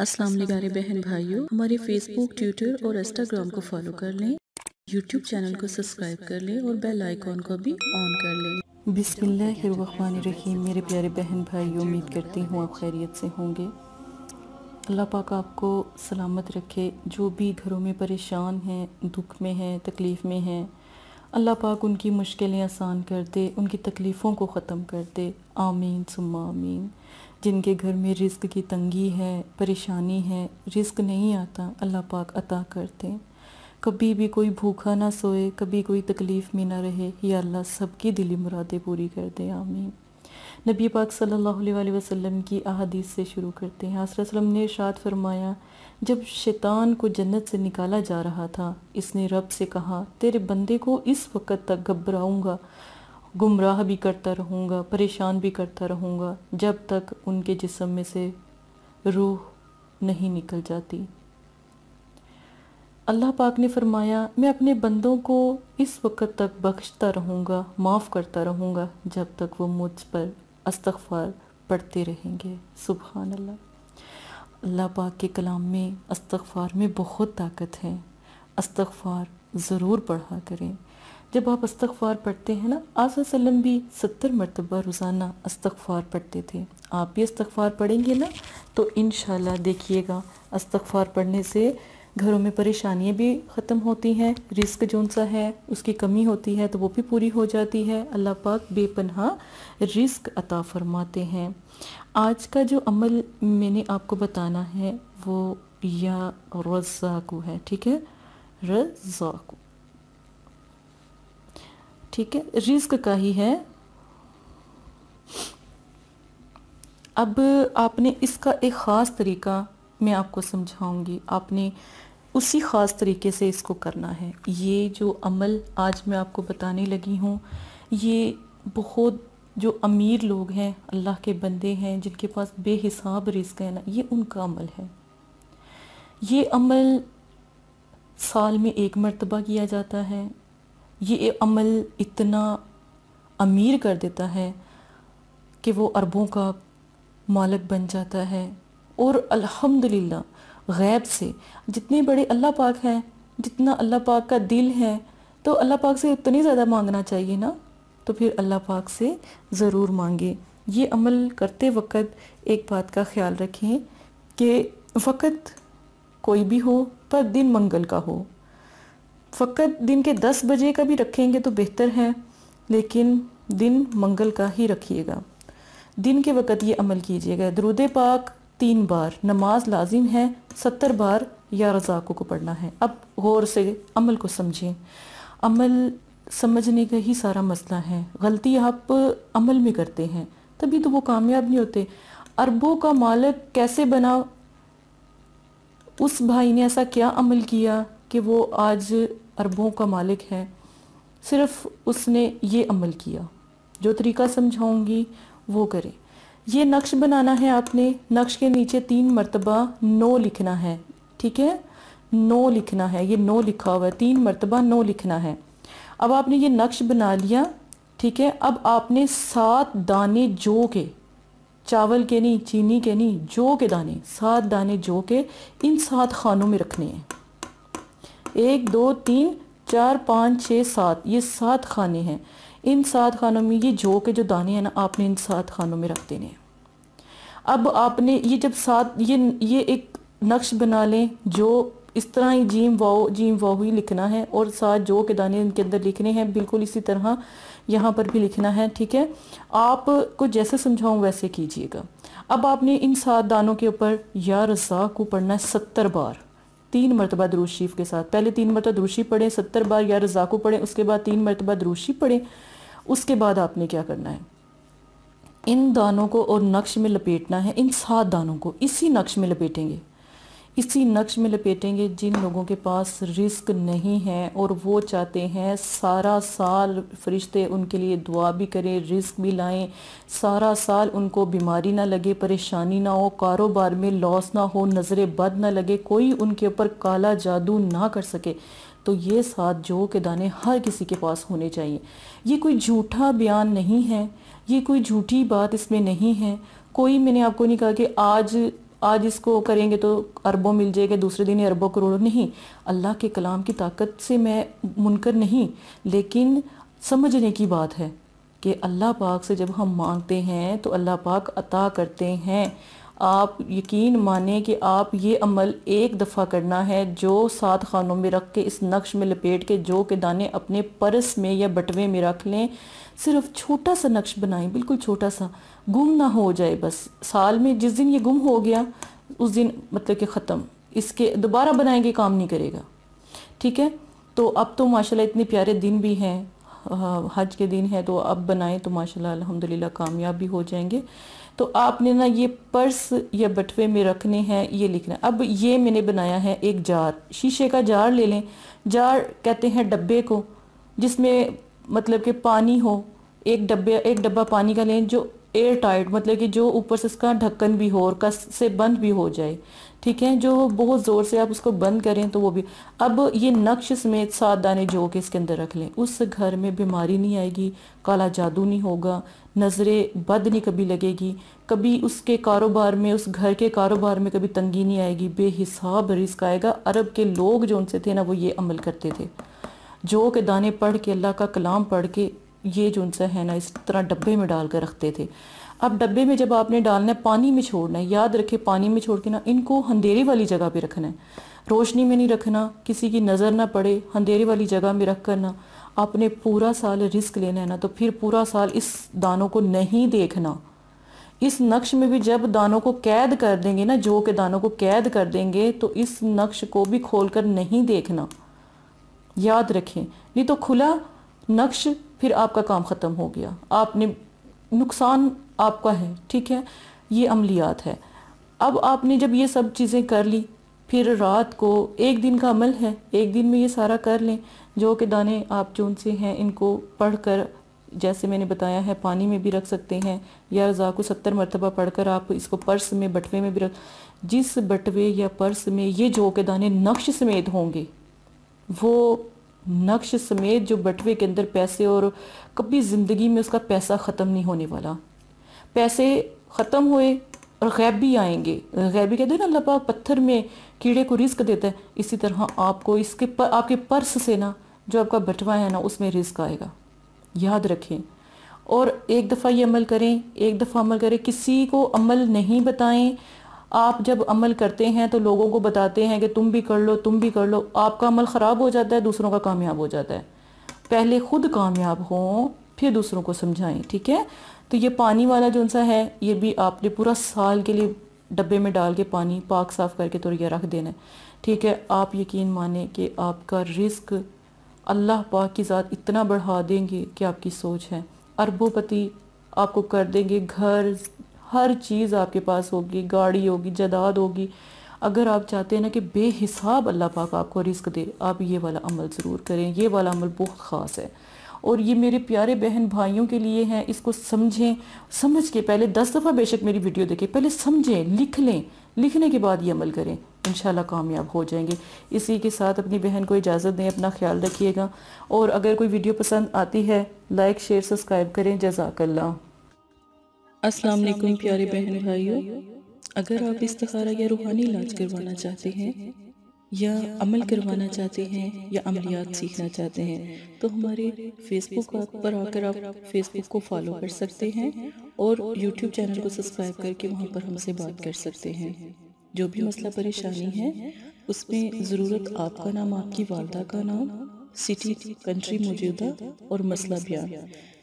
अस्सलाम प्यारे बहन भाइयों हमारे फेसबुक ट्विटर और इंस्टाग्राम को फॉलो कर लें यूट्यूब चैनल को सब्सक्राइब कर लें और बेल आइकॉन को भी ऑन कर लें बिसमीम मेरे प्यारे बहन भाई उम्मीद करती हूँ आप खैरियत से होंगे अल्लाह पाक आपको सलामत रखे जो भी घरों में परेशान हैं दुख में हैं तकलीफ़ में हैं अल्लाह पाक उनकी मुश्किलें आसान कर दे उनकी तकलीफ़ों को ख़त्म कर दे आमीन सुम्मा आमीन जिनके घर में रिस्क की तंगी है परेशानी है रिस्क नहीं आता अल्लाह पाक अता करते कभी भी कोई भूखा ना सोए कभी कोई तकलीफ़ में ना रहे ये अल्लाह सबकी दिली मुरादें पूरी कर दे आमीन नबी पाक सल्लल्लाहु अलैहि वसल्लम की अहदीस से शुरू करते हैं हसरत वसलम ने इरशाद फरमाया जब शैतान को जन्नत से निकाला जा रहा था इसने रब से कहा तेरे बंदे को इस वक्त तक घबराऊँगा गुमराह भी करता रहूँगा परेशान भी करता रहूँगा जब तक उनके जिसम में से रूह नहीं निकल जाती अल्लाह पाक ने फरमाया मैं अपने बंदों को इस वक्त तक बख्शता रहूँगा माफ़ करता रहूँगा जब तक वो मुझ पर अस्तफ़ार पढ़ते रहेंगे सुबहान अल्लाह अल्लाह पाक के कलाम में अस्तफ़ार में बहुत ताकत है अस्तफ़ार ज़रूर पढ़ा करें जब आप अस्तगफार पढ़ते हैं ना आसम भी सत्तर मरतबा रोज़ाना अस्तगफार पढ़ते थे आप भी अस्तगफार पढ़ेंगे ना तो इन देखिएगा अस्तगफार पढ़ने से घरों में परेशानियाँ भी ख़त्म होती हैं रिस्क जौन सा है उसकी कमी होती है तो वो भी पूरी हो जाती है अल्लाह पाक बेपनहा रिस्क अता फरमाते हैं आज का जो अमल मैंने आपको बताना है वो या रज़ाकू है ठीक है रज़ाकू ठीक है रिस्क का ही है अब आपने इसका एक ख़ास तरीका मैं आपको समझाऊंगी आपने उसी ख़ास तरीके से इसको करना है ये जो अमल आज मैं आपको बताने लगी हूँ ये बहुत जो अमीर लोग हैं अल्लाह के बंदे हैं जिनके पास बेहिसाब रिस्क है ना ये उनका अमल है ये अमल साल में एक मरतबा किया जाता है ये अमल इतना अमीर कर देता है कि वो अरबों का मालक बन जाता है और अल्हम्दुलिल्लाह गैब से जितने बड़े अल्लाह पाक हैं जितना अल्लाह पाक का दिल है तो अल्लाह पाक से उतनी ज़्यादा मांगना चाहिए ना तो फिर अल्लाह पाक से ज़रूर मांगे ये अमल करते वक्त एक बात का ख्याल रखें कि वक़्त कोई भी हो पर दिन मंगल का हो फ़कत दिन के दस बजे का भी रखेंगे तो बेहतर है लेकिन दिन मंगल का ही रखिएगा दिन के वक़्त ये अमल कीजिएगा दरुद पाक तीन बार नमाज लाजिम है सत्तर बार या रजाकों को पढ़ना है अब गौर से अमल को समझें अमल समझने का ही सारा मसला है गलती आप अमल में करते हैं तभी तो वो कामयाब नहीं होते अरबों का मालिक कैसे बना उस भाई ने ऐसा क्या अमल किया कि वो आज अरबों का मालिक है सिर्फ उसने ये अमल किया जो तरीका समझाऊंगी वो करें ये नक्श बनाना है आपने नक्श के नीचे तीन मरतबा नो लिखना है ठीक है नो लिखना है ये नो लिखा हुआ है तीन मरतबा नो लिखना है अब आपने ये नक्श बना लिया ठीक है अब आपने सात दाने जो के चावल के नहीं चीनी के नहीं जो के दाने सात दाने जो के इन सात खानों में रखने हैं एक दो तीन चार पाँच छः सात ये सात खाने हैं इन सात खानों में ये जो के जो दाने हैं ना आपने इन सात खानों में रख देने हैं अब आपने ये जब सात ये ये एक नक्श बना लें जो इस तरह ही जीम वाओ जीम वाओ ही लिखना है और सात जो के दाने इनके अंदर लिखने हैं बिल्कुल इसी तरह यहाँ पर भी लिखना है ठीक है आप को जैसे समझाऊँ वैसे कीजिएगा अब आपने इन सात दानों के ऊपर या रज़ा को पढ़ना है सत्तर बार तीन मरतबा दरूशीफ के साथ पहले तीन मरतबा दरूशी पढ़ें सत्तर बार या रजाकू पढ़ें उसके बाद तीन मरतबा दरूशी पढ़ें उसके बाद आपने क्या करना है इन दानों को और नक्श में लपेटना है इन सात दानों को इसी नक्श में लपेटेंगे इसी नक्श में लपेटेंगे जिन लोगों के पास रिस्क नहीं है और वो चाहते हैं सारा साल फरिश्ते उनके लिए दुआ भी करें रिस्क भी लाएं सारा साल उनको बीमारी ना लगे परेशानी ना हो कारोबार में लॉस ना हो नज़रें बद ना लगे कोई उनके ऊपर काला जादू ना कर सके तो ये साथ जो के दाने हर किसी के पास होने चाहिए ये कोई झूठा बयान नहीं है ये कोई झूठी बात इसमें नहीं है कोई मैंने आपको नहीं कहा कि आज आज इसको करेंगे तो अरबों मिल जाएगा दूसरे दिन अरबों करोड़ों नहीं अल्लाह के कलाम की ताकत से मैं मुनकर नहीं लेकिन समझने की बात है कि अल्लाह पाक से जब हम मांगते हैं तो अल्लाह पाक अता करते हैं आप यकीन माने कि आप ये अमल एक दफ़ा करना है जो सात खानों में रख के इस नक्श में लपेट के जो के दाने अपने परस में या बटवे में रख लें सिर्फ छोटा सा नक्श बनाएं बिल्कुल छोटा सा गुम ना हो जाए बस साल में जिस दिन ये गुम हो गया उस दिन मतलब कि ख़त्म इसके दोबारा बनाएंगे काम नहीं करेगा ठीक है तो अब तो माशाल्लाह इतने प्यारे दिन भी हैं हज के दिन है तो अब बनाएं तो माशाल्लाह अल्हम्दुलिल्लाह कामयाब भी हो जाएंगे तो आपने ना ये पर्स या बटवे में रखने हैं ये लिखना अब ये मैंने बनाया है एक जार शीशे का जार ले लें जार कहते हैं डब्बे को जिसमें मतलब कि पानी हो एक डब्बे एक डब्बा पानी का लें जो एयर टाइट मतलब कि जो ऊपर से इसका ढक्कन भी हो और कस से बंद भी हो जाए ठीक है जो बहुत ज़ोर से आप उसको बंद करें तो वो भी अब ये नक्श समेत सात दाने जो के इसके अंदर रख लें उस घर में बीमारी नहीं आएगी काला जादू नहीं होगा नज़रें बद नहीं कभी लगेगी कभी उसके कारोबार में उस घर के कारोबार में कभी तंगी नहीं आएगी बेहिसाब रिस्क आएगा अरब के लोग जो उनसे थे ना वो ये अमल करते थे जो के दाने पढ़ के अल्लाह का कलाम पढ़ के ये जो उनसे है ना इस तरह डब्बे में डाल कर रखते थे अब डब्बे में जब आपने डालना है पानी में छोड़ना है याद रखे पानी में छोड़ के ना इनको अंधेरे वाली जगह पे रखना है रोशनी में नहीं रखना किसी की नज़र ना पड़े अंधेरे वाली जगह में रख कर ना आपने पूरा साल रिस्क लेना है ना तो फिर पूरा साल इस दानों को नहीं देखना इस नक्श में भी जब दानों को कैद कर देंगे ना जो के दानों को कैद कर देंगे तो इस नक्श को भी कर नहीं देखना याद रखें नहीं तो खुला नक्श फिर आपका काम ख़त्म हो गया आपने नुकसान आपका है ठीक है ये अमलियात है अब आपने जब ये सब चीज़ें कर ली फिर रात को एक दिन का अमल है एक दिन में ये सारा कर लें जो कि दाने आप जो उनसे हैं इनको पढ़ कर जैसे मैंने बताया है पानी में भी रख सकते हैं या रज़ा को सत्तर मरतबा पढ़ कर आप इसको पर्स में बटवे में भी रख जिस बटवे या पर्स में ये जो के दाने नक्श समेत होंगे वो नक्श समेत जो बटवे के अंदर पैसे और कभी ज़िंदगी में उसका पैसा ख़त्म नहीं होने वाला पैसे ख़त्म हुए और गैब भी आएंगे गैब भी कहते हैं ना अल्लाह पाक पत्थर में कीड़े को रिस्क देता है इसी तरह आपको इसके पर, आपके पर्स से ना जो आपका बटवा है ना उसमें रिस्क आएगा याद रखें और एक दफ़ा ये अमल करें एक दफ़ा अमल करें किसी को अमल नहीं बताएं आप जब अमल करते हैं तो लोगों को बताते हैं कि तुम भी कर लो तुम भी कर लो आपका अमल ख़राब हो जाता है दूसरों का कामयाब हो जाता है पहले ख़ुद कामयाब हों फिर दूसरों को समझाएं ठीक है तो ये पानी वाला जो सा है ये भी आपने पूरा साल के लिए डब्बे में डाल के पानी पाक साफ़ करके तो यह रख देना है ठीक है आप यकीन माने कि आपका रिस्क अल्लाह पाक की ज़ात इतना बढ़ा देंगे कि आपकी सोच है अरबों पति आपको कर देंगे घर हर चीज़ आपके पास होगी गाड़ी होगी जदाद होगी अगर आप चाहते हैं ना कि बेहिसाब अल्लाह पाक आपको रिस्क दे आप ये वाला अमल ज़रूर करें ये वाला अमल बहुत ख़ास है और ये मेरे प्यारे बहन भाइयों के लिए हैं इसको समझें समझ के पहले दस दफ़ा बेशक मेरी वीडियो देखें पहले समझें लिख लें लिखने के बाद ये अमल करें इन कामयाब हो जाएंगे इसी के साथ अपनी बहन को इजाज़त दें अपना ख्याल रखिएगा और अगर कोई वीडियो पसंद आती है लाइक शेयर सब्सक्राइब करें जजाकल्ला अस्सलाम वालेकुम प्यारे बहन भाइयों अगर आप इस्तारा या रूहानी इलाज करवाना चाहते हैं या अमल करवाना चाहते हैं या अमलियात सीखना चाहते हैं तो, तो हमारे फेसबुक पर आकर आप फेसबुक को फॉलो कर सकते हैं और यूट्यूब चैनल को सब्सक्राइब करके वहाँ पर हमसे बात कर सकते हैं जो भी मसला परेशानी है उसमें ज़रूरत आपका नाम आपकी वालदा का नाम सिटी कंट्री मौजूदा और मसला बयान